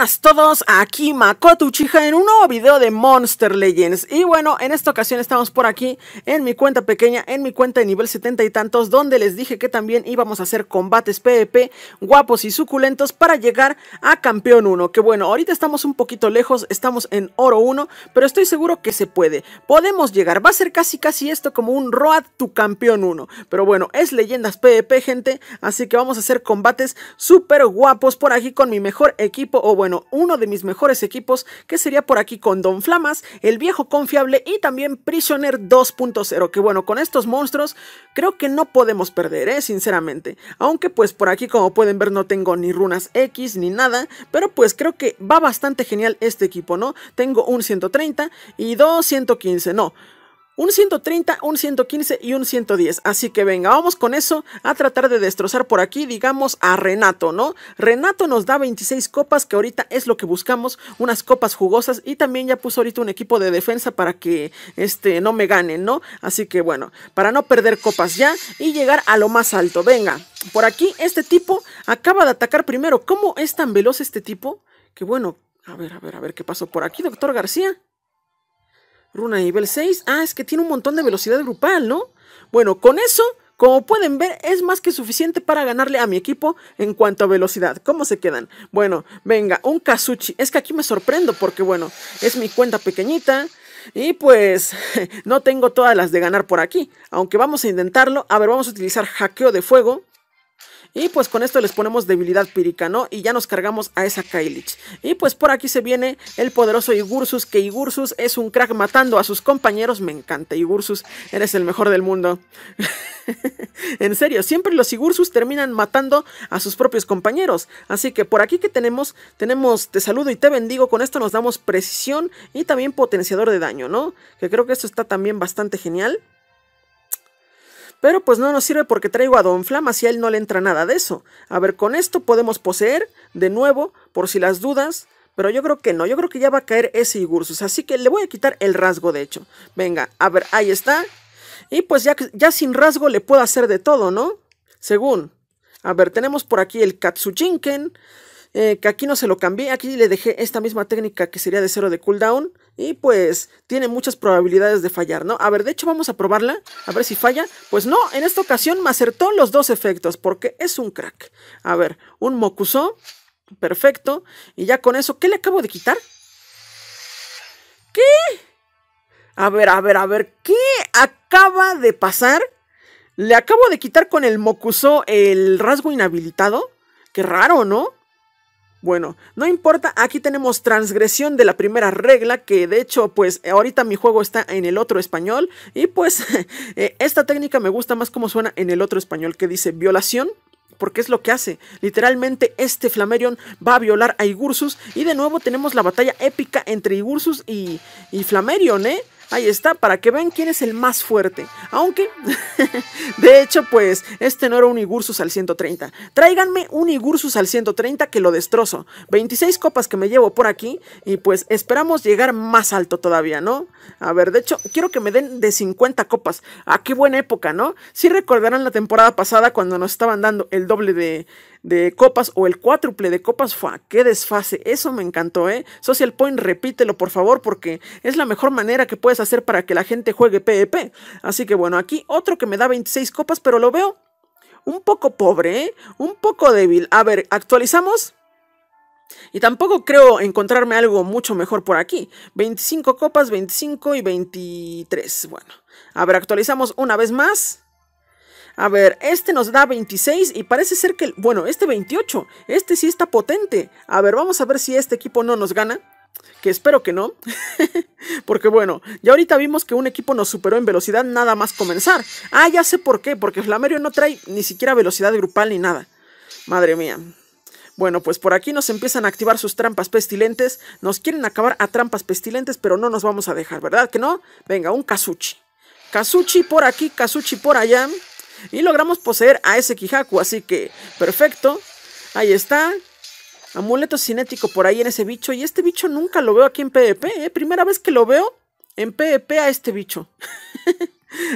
¡Hola a todos, aquí Makoto Uchiha en un nuevo video de Monster Legends Y bueno, en esta ocasión estamos por aquí en mi cuenta pequeña, en mi cuenta de nivel 70 y tantos Donde les dije que también íbamos a hacer combates PvP guapos y suculentos para llegar a Campeón 1 Que bueno, ahorita estamos un poquito lejos, estamos en Oro 1, pero estoy seguro que se puede Podemos llegar, va a ser casi casi esto como un Road to Campeón 1 Pero bueno, es leyendas PvP gente, así que vamos a hacer combates súper guapos por aquí con mi mejor equipo O bueno uno de mis mejores equipos que sería por aquí con Don Flamas, el viejo confiable y también Prisioner 2.0, que bueno, con estos monstruos creo que no podemos perder, ¿eh? sinceramente. Aunque pues por aquí como pueden ver no tengo ni runas X ni nada, pero pues creo que va bastante genial este equipo, ¿no? Tengo un 130 y 215. no un 130, un 115 y un 110. Así que venga, vamos con eso a tratar de destrozar por aquí, digamos, a Renato, ¿no? Renato nos da 26 copas, que ahorita es lo que buscamos, unas copas jugosas. Y también ya puso ahorita un equipo de defensa para que este, no me ganen, ¿no? Así que bueno, para no perder copas ya y llegar a lo más alto. Venga, por aquí este tipo acaba de atacar primero. ¿Cómo es tan veloz este tipo? Que bueno, a ver, a ver, a ver qué pasó por aquí, doctor García. Runa nivel 6. Ah, es que tiene un montón de velocidad grupal, ¿no? Bueno, con eso, como pueden ver, es más que suficiente para ganarle a mi equipo en cuanto a velocidad. ¿Cómo se quedan? Bueno, venga, un Kazuchi. Es que aquí me sorprendo porque, bueno, es mi cuenta pequeñita. Y pues no tengo todas las de ganar por aquí. Aunque vamos a intentarlo. A ver, vamos a utilizar hackeo de fuego. Y pues con esto les ponemos debilidad pírica, ¿no? Y ya nos cargamos a esa Kailich. Y pues por aquí se viene el poderoso Igursus, que Igursus es un crack matando a sus compañeros. Me encanta, Igursus, eres el mejor del mundo. en serio, siempre los Igursus terminan matando a sus propios compañeros. Así que por aquí que tenemos, tenemos te saludo y te bendigo. Con esto nos damos precisión y también potenciador de daño, ¿no? Que creo que esto está también bastante genial. Pero pues no nos sirve porque traigo a Don Flamas y a él no le entra nada de eso. A ver, con esto podemos poseer de nuevo, por si las dudas. Pero yo creo que no, yo creo que ya va a caer ese Igursus. Así que le voy a quitar el rasgo, de hecho. Venga, a ver, ahí está. Y pues ya, ya sin rasgo le puedo hacer de todo, ¿no? Según. A ver, tenemos por aquí el Katsujinken. Eh, que aquí no se lo cambié, aquí le dejé esta misma técnica que sería de cero de cooldown, y pues tiene muchas probabilidades de fallar, ¿no? A ver, de hecho vamos a probarla, a ver si falla. Pues no, en esta ocasión me acertó los dos efectos porque es un crack. A ver, un Mokuso, perfecto. Y ya con eso, ¿qué le acabo de quitar? ¿Qué? A ver, a ver, a ver, ¿qué acaba de pasar? Le acabo de quitar con el Mokuso el rasgo inhabilitado. Qué raro, ¿no? Bueno, no importa, aquí tenemos transgresión de la primera regla, que de hecho, pues eh, ahorita mi juego está en el otro español, y pues eh, esta técnica me gusta más como suena en el otro español, que dice violación, porque es lo que hace. Literalmente este Flamerion va a violar a Igursus, y de nuevo tenemos la batalla épica entre Igursus y, y Flamerion, ¿eh? Ahí está, para que vean quién es el más fuerte. Aunque, de hecho, pues, este no era un Igursus al 130. Tráiganme un Igursus al 130 que lo destrozo. 26 copas que me llevo por aquí y pues esperamos llegar más alto todavía, ¿no? A ver, de hecho, quiero que me den de 50 copas. ¡A ah, qué buena época, ¿no? Si sí recordarán la temporada pasada cuando nos estaban dando el doble de, de copas o el cuádruple de copas. ¡Fua! ¡Qué desfase! Eso me encantó, ¿eh? Social Point, repítelo por favor, porque es la mejor manera que puedes hacer para que la gente juegue PvP. E Así que bueno, aquí otro que me da 26 copas, pero lo veo un poco pobre, ¿eh? Un poco débil. A ver, actualizamos. Y tampoco creo encontrarme algo mucho mejor por aquí. 25 copas, 25 y 23. Bueno, a ver, actualizamos una vez más. A ver, este nos da 26 y parece ser que, bueno, este 28, este sí está potente. A ver, vamos a ver si este equipo no nos gana. Que espero que no, porque bueno, ya ahorita vimos que un equipo nos superó en velocidad nada más comenzar. Ah, ya sé por qué, porque Flamerio no trae ni siquiera velocidad grupal ni nada. Madre mía. Bueno, pues por aquí nos empiezan a activar sus trampas pestilentes. Nos quieren acabar a trampas pestilentes, pero no nos vamos a dejar, ¿verdad que no? Venga, un Kazuchi. Kazuchi por aquí, Kazuchi por allá. Y logramos poseer a ese Kihaku, así que perfecto. Ahí está. Amuleto cinético por ahí en ese bicho. Y este bicho nunca lo veo aquí en PvP. ¿eh? Primera vez que lo veo en PvP a este bicho.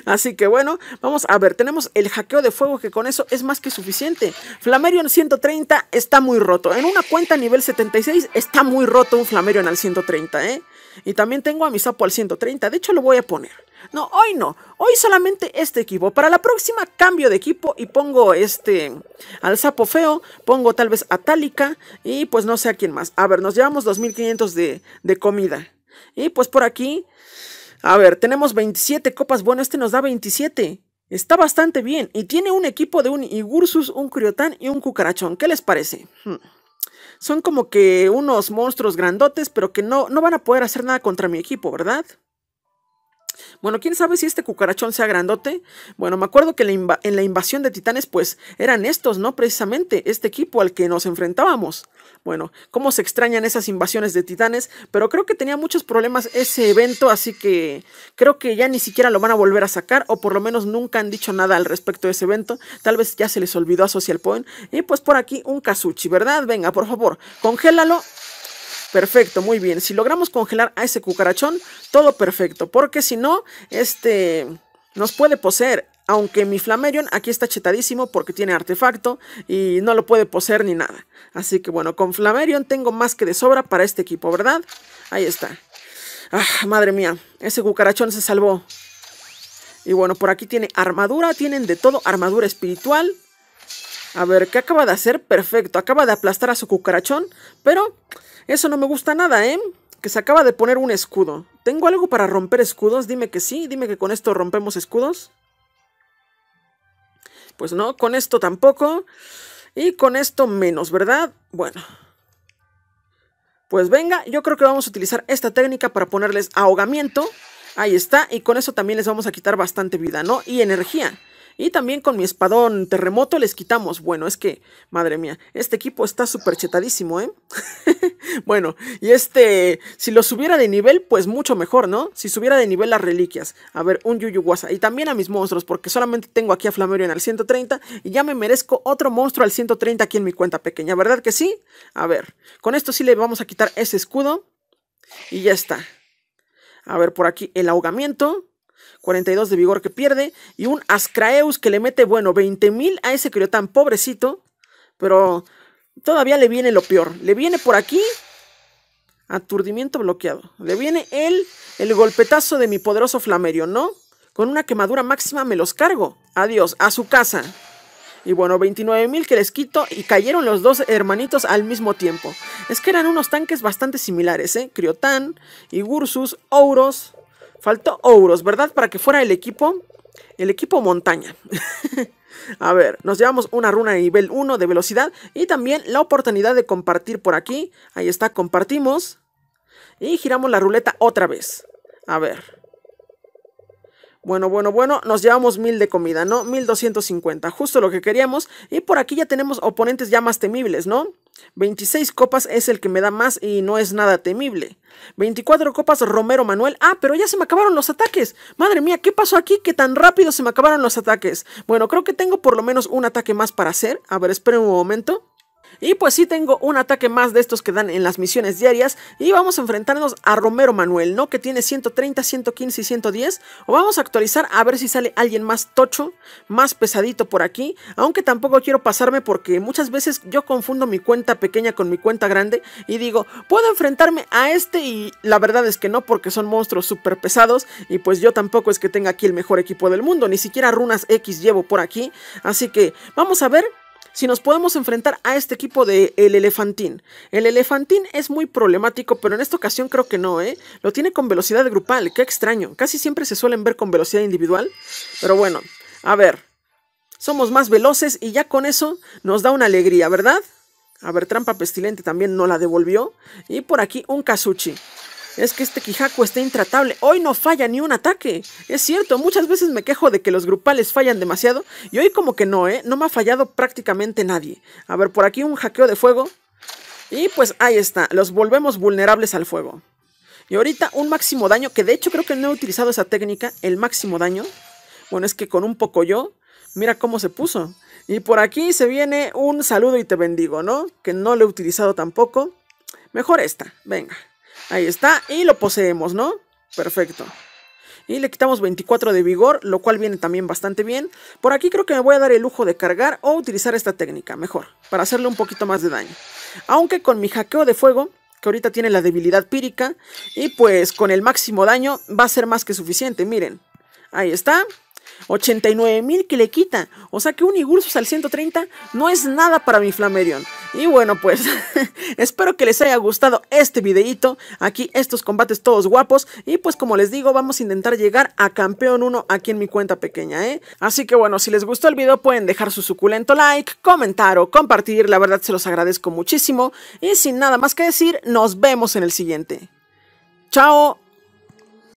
Así que bueno, vamos a ver, tenemos el hackeo de fuego que con eso es más que suficiente. Flamerion 130 está muy roto. En una cuenta nivel 76 está muy roto un Flamerion al 130, ¿eh? Y también tengo a mi sapo al 130, de hecho lo voy a poner. No, hoy no. Hoy solamente este equipo. Para la próxima cambio de equipo y pongo este al sapo feo, pongo tal vez a Tálica y pues no sé a quién más. A ver, nos llevamos 2500 de, de comida. Y pues por aquí, a ver, tenemos 27 copas. Bueno, este nos da 27. Está bastante bien. Y tiene un equipo de un Igursus, un Criotán y un Cucarachón. ¿Qué les parece? Hmm. Son como que unos monstruos grandotes, pero que no, no van a poder hacer nada contra mi equipo, ¿verdad? Bueno, quién sabe si este cucarachón sea grandote. Bueno, me acuerdo que en la invasión de titanes, pues eran estos, ¿no? Precisamente este equipo al que nos enfrentábamos. Bueno, cómo se extrañan esas invasiones de titanes, pero creo que tenía muchos problemas ese evento, así que creo que ya ni siquiera lo van a volver a sacar, o por lo menos nunca han dicho nada al respecto de ese evento. Tal vez ya se les olvidó a Social Point. Y pues por aquí un Kazuchi, ¿verdad? Venga, por favor, congélalo Perfecto, muy bien. Si logramos congelar a ese cucarachón, todo perfecto. Porque si no, este nos puede poseer. Aunque mi flamerion aquí está chetadísimo porque tiene artefacto y no lo puede poseer ni nada. Así que bueno, con flamerion tengo más que de sobra para este equipo, ¿verdad? Ahí está. Ah, madre mía, ese cucarachón se salvó. Y bueno, por aquí tiene armadura, tienen de todo, armadura espiritual, a ver, ¿qué acaba de hacer? Perfecto, acaba de aplastar a su cucarachón, pero eso no me gusta nada, ¿eh? Que se acaba de poner un escudo. ¿Tengo algo para romper escudos? Dime que sí, dime que con esto rompemos escudos. Pues no, con esto tampoco. Y con esto menos, ¿verdad? Bueno. Pues venga, yo creo que vamos a utilizar esta técnica para ponerles ahogamiento. Ahí está, y con eso también les vamos a quitar bastante vida, ¿no? Y energía. Y también con mi espadón terremoto les quitamos. Bueno, es que, madre mía, este equipo está súper chetadísimo, ¿eh? bueno, y este, si lo subiera de nivel, pues mucho mejor, ¿no? Si subiera de nivel las reliquias. A ver, un yuyu guasa Y también a mis monstruos, porque solamente tengo aquí a Flamerion al 130 y ya me merezco otro monstruo al 130 aquí en mi cuenta pequeña, ¿verdad que sí? A ver, con esto sí le vamos a quitar ese escudo y ya está. A ver, por aquí el ahogamiento. 42 de vigor que pierde. Y un Ascraeus que le mete, bueno, 20.000 a ese Criotán, pobrecito. Pero todavía le viene lo peor. Le viene por aquí aturdimiento bloqueado. Le viene el, el golpetazo de mi poderoso Flamerio, ¿no? Con una quemadura máxima me los cargo. Adiós, a su casa. Y bueno, 29.000 que les quito y cayeron los dos hermanitos al mismo tiempo. Es que eran unos tanques bastante similares, ¿eh? Criotán, Igursus, Ouros, Faltó Ouros, ¿verdad? Para que fuera el equipo, el equipo montaña. A ver, nos llevamos una runa de nivel 1 de velocidad y también la oportunidad de compartir por aquí. Ahí está, compartimos. Y giramos la ruleta otra vez. A ver. Bueno, bueno, bueno, nos llevamos mil de comida, ¿no? 1250, justo lo que queríamos. Y por aquí ya tenemos oponentes ya más temibles, ¿no? 26 copas es el que me da más y no es nada temible. 24 copas Romero Manuel. Ah, pero ya se me acabaron los ataques. Madre mía, ¿qué pasó aquí? Que tan rápido se me acabaron los ataques. Bueno, creo que tengo por lo menos un ataque más para hacer. A ver, esperen un momento. Y pues sí tengo un ataque más de estos que dan en las misiones diarias. Y vamos a enfrentarnos a Romero Manuel, ¿no? Que tiene 130, 115 y 110. O vamos a actualizar a ver si sale alguien más tocho, más pesadito por aquí. Aunque tampoco quiero pasarme porque muchas veces yo confundo mi cuenta pequeña con mi cuenta grande. Y digo, puedo enfrentarme a este y la verdad es que no porque son monstruos súper pesados. Y pues yo tampoco es que tenga aquí el mejor equipo del mundo. Ni siquiera runas X llevo por aquí. Así que vamos a ver si nos podemos enfrentar a este equipo de el Elefantín. El Elefantín es muy problemático, pero en esta ocasión creo que no, ¿eh? Lo tiene con velocidad grupal, qué extraño. Casi siempre se suelen ver con velocidad individual, pero bueno, a ver. Somos más veloces y ya con eso nos da una alegría, ¿verdad? A ver, trampa pestilente también no la devolvió. Y por aquí un Kazuchi. Es que este Kijaku está intratable. Hoy no falla ni un ataque. Es cierto, muchas veces me quejo de que los grupales fallan demasiado. Y hoy como que no, ¿eh? No me ha fallado prácticamente nadie. A ver, por aquí un hackeo de fuego. Y pues ahí está. Los volvemos vulnerables al fuego. Y ahorita un máximo daño, que de hecho creo que no he utilizado esa técnica, el máximo daño. Bueno, es que con un poco yo, mira cómo se puso. Y por aquí se viene un saludo y te bendigo, ¿no? Que no lo he utilizado tampoco. Mejor esta, venga. Ahí está, y lo poseemos, ¿no? Perfecto. Y le quitamos 24 de vigor, lo cual viene también bastante bien. Por aquí creo que me voy a dar el lujo de cargar o utilizar esta técnica, mejor, para hacerle un poquito más de daño. Aunque con mi hackeo de fuego, que ahorita tiene la debilidad pírica, y pues con el máximo daño va a ser más que suficiente, miren. Ahí está, 89 mil que le quita O sea que un Igursus al 130 no es nada para mi Flamerion. Y bueno, pues espero que les haya gustado este videito. Aquí estos combates todos guapos. Y pues como les digo, vamos a intentar llegar a campeón 1 aquí en mi cuenta pequeña, ¿eh? Así que bueno, si les gustó el video pueden dejar su suculento like, comentar o compartir. La verdad se los agradezco muchísimo. Y sin nada más que decir, nos vemos en el siguiente. Chao.